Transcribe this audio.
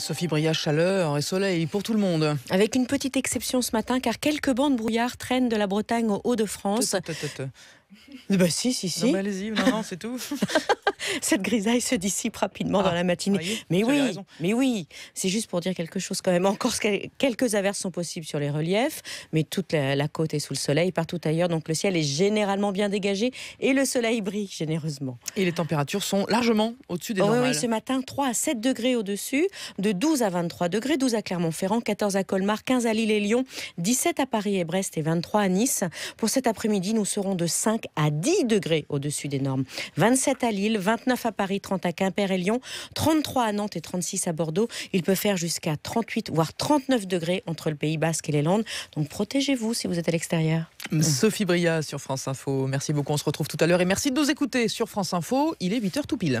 Sophie Bria, chaleur et soleil pour tout le monde. Avec une petite exception ce matin, car quelques bandes brouillard traînent de la Bretagne au haut de france bah si, si, si. Non, allez-y, non, non, c'est tout. Cette grisaille se dissipe rapidement dans ah, la matinée. mais, oui, mais oui, c'est juste pour dire quelque chose quand même. Encore quelques averses sont possibles sur les reliefs, mais toute la, côte est sous le soleil, partout ailleurs. Donc le ciel est généralement bien dégagé et le soleil brille généreusement. Et les températures sont largement au-dessus des oh, normales. Oui, ce matin, 3 à 7 degrés au-dessus, de 12 à 23 degrés, 12 à Clermont-Ferrand, 14 à Colmar, 15 à Lille et Lyon, 17 à Paris et Brest et 23 à Nice. Pour cet après-midi, nous serons de 5 à 10 degrés au-dessus des normes. 27 à Lille, 29 à Paris, 30 à Quimper et Lyon, 33 à Nantes et 36 à Bordeaux. Il peut faire jusqu'à 38 voire 39 degrés entre le Pays Basque et les Landes. Donc protégez-vous si vous êtes à l'extérieur. Mm. Sophie Bria sur France Info. Merci beaucoup. On se retrouve tout à l'heure et merci de nous écouter sur France Info. Il est 8h tout pile.